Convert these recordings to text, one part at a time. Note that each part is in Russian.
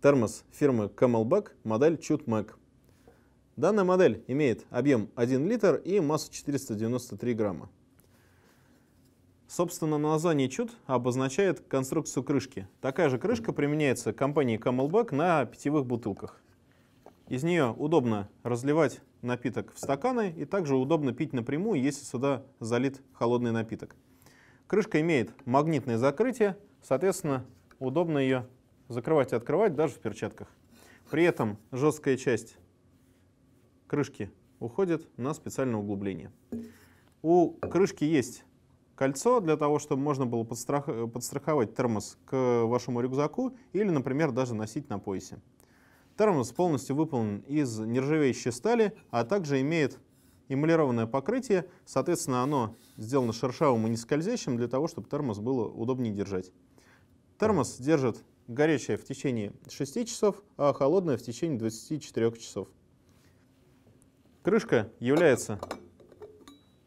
термос фирмы Camelback, модель Mac. Данная модель имеет объем 1 литр и массу 493 грамма. Собственно, название чуд обозначает конструкцию крышки. Такая же крышка применяется компанией Camelback на питьевых бутылках. Из нее удобно разливать напиток в стаканы и также удобно пить напрямую, если сюда залит холодный напиток. Крышка имеет магнитное закрытие, соответственно, удобно ее закрывать и открывать даже в перчатках. При этом жесткая часть крышки уходит на специальное углубление. У крышки есть кольцо для того, чтобы можно было подстрах... подстраховать термос к вашему рюкзаку или, например, даже носить на поясе. Термос полностью выполнен из нержавеющей стали, а также имеет эмалированное покрытие. Соответственно, оно сделано шершавым и не скользящим для того, чтобы термос было удобнее держать. Термос держит горячая в течение 6 часов, а холодная в течение 24 часов. Крышка является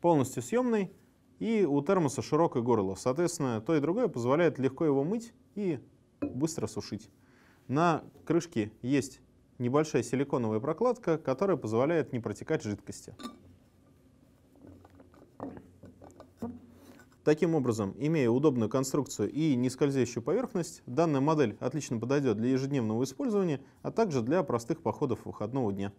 полностью съемной и у термоса широкое горло. Соответственно, то и другое позволяет легко его мыть и быстро сушить. На крышке есть небольшая силиконовая прокладка, которая позволяет не протекать жидкости. Таким образом, имея удобную конструкцию и нескользящую поверхность, данная модель отлично подойдет для ежедневного использования, а также для простых походов выходного дня.